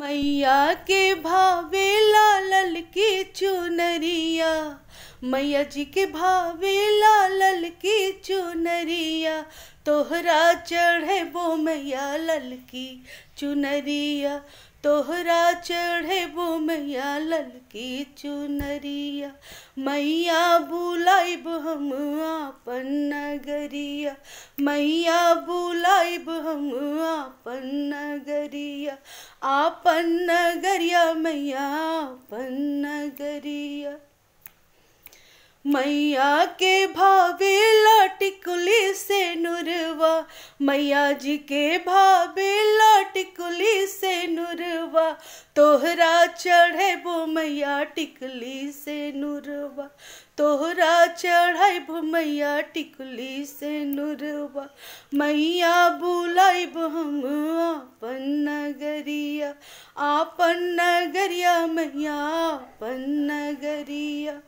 मैया के भावे लाल की चुनरिया मैया जी के भावे लाल की चुनरिया तोहरा चढ़े वो मैया लल की चुनरिया तोहरा चढ़े वो मैया लल की चुनरिया मैया बुलाइब हम आप नगरिया मैया बुलाइब हम नगरिया आ पन्नगरिया मैया पन्नगरिया मैया के भावे लाटिकुली से नुरवा मैया जी के भावे लाटिकुली से नुरवा तोहरा चढ़े बो मैया टिकली से नुरवा तोहरा चढ़ाई भो मैया टिकली से नुरवा मैया बू आइब हम आपन नगरिया आपन नगरिया मैया आपन नगरिया